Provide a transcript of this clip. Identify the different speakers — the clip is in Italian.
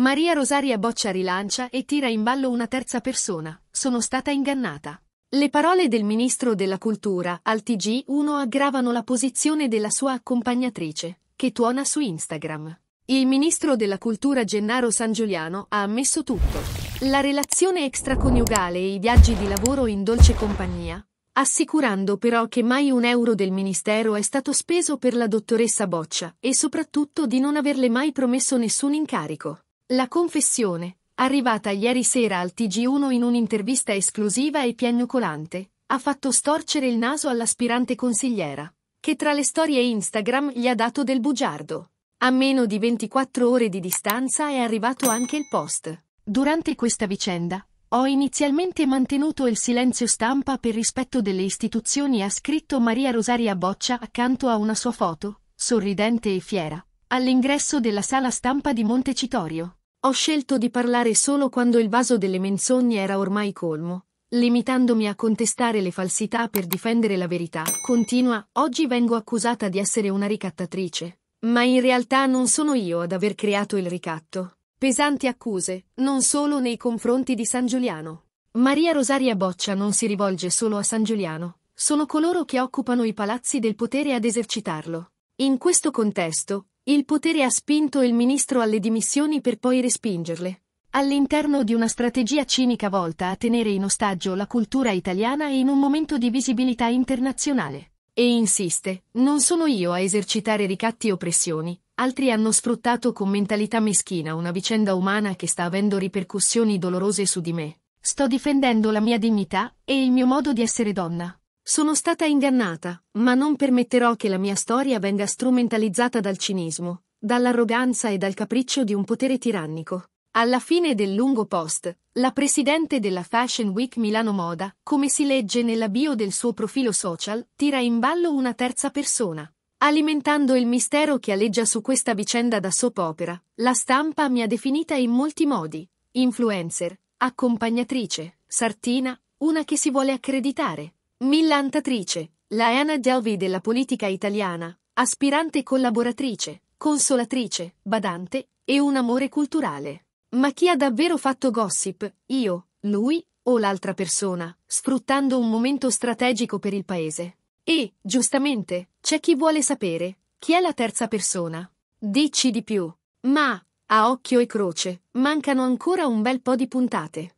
Speaker 1: Maria Rosaria Boccia rilancia e tira in ballo una terza persona. Sono stata ingannata. Le parole del ministro della cultura al TG1 aggravano la posizione della sua accompagnatrice, che tuona su Instagram. Il ministro della cultura Gennaro San Giuliano ha ammesso tutto. La relazione extraconiugale e i viaggi di lavoro in dolce compagnia, assicurando però che mai un euro del ministero è stato speso per la dottoressa Boccia e soprattutto di non averle mai promesso nessun incarico. La confessione, arrivata ieri sera al TG1 in un'intervista esclusiva e piagnucolante, ha fatto storcere il naso all'aspirante consigliera, che tra le storie Instagram gli ha dato del bugiardo. A meno di 24 ore di distanza è arrivato anche il post. Durante questa vicenda, ho inizialmente mantenuto il silenzio stampa per rispetto delle istituzioni, ha scritto Maria Rosaria Boccia accanto a una sua foto, sorridente e fiera, all'ingresso della sala stampa di Montecitorio. Ho scelto di parlare solo quando il vaso delle menzogne era ormai colmo, limitandomi a contestare le falsità per difendere la verità. Continua, oggi vengo accusata di essere una ricattatrice, ma in realtà non sono io ad aver creato il ricatto. Pesanti accuse, non solo nei confronti di San Giuliano. Maria Rosaria Boccia non si rivolge solo a San Giuliano, sono coloro che occupano i palazzi del potere ad esercitarlo. In questo contesto, il potere ha spinto il ministro alle dimissioni per poi respingerle. All'interno di una strategia cinica volta a tenere in ostaggio la cultura italiana in un momento di visibilità internazionale. E insiste, non sono io a esercitare ricatti o pressioni, altri hanno sfruttato con mentalità meschina una vicenda umana che sta avendo ripercussioni dolorose su di me. Sto difendendo la mia dignità e il mio modo di essere donna. Sono stata ingannata, ma non permetterò che la mia storia venga strumentalizzata dal cinismo, dall'arroganza e dal capriccio di un potere tirannico. Alla fine del lungo post, la presidente della Fashion Week Milano Moda, come si legge nella bio del suo profilo social, tira in ballo una terza persona. Alimentando il mistero che alleggia su questa vicenda da soap opera, la stampa mi ha definita in molti modi: influencer, accompagnatrice, sartina, una che si vuole accreditare, Millantatrice, la Laena Gelvi della politica italiana, aspirante collaboratrice, consolatrice, badante e un amore culturale. Ma chi ha davvero fatto gossip? Io, lui o l'altra persona, sfruttando un momento strategico per il paese. E, giustamente, c'è chi vuole sapere chi è la terza persona. Dici di più. Ma, a occhio e croce, mancano ancora un bel po' di puntate.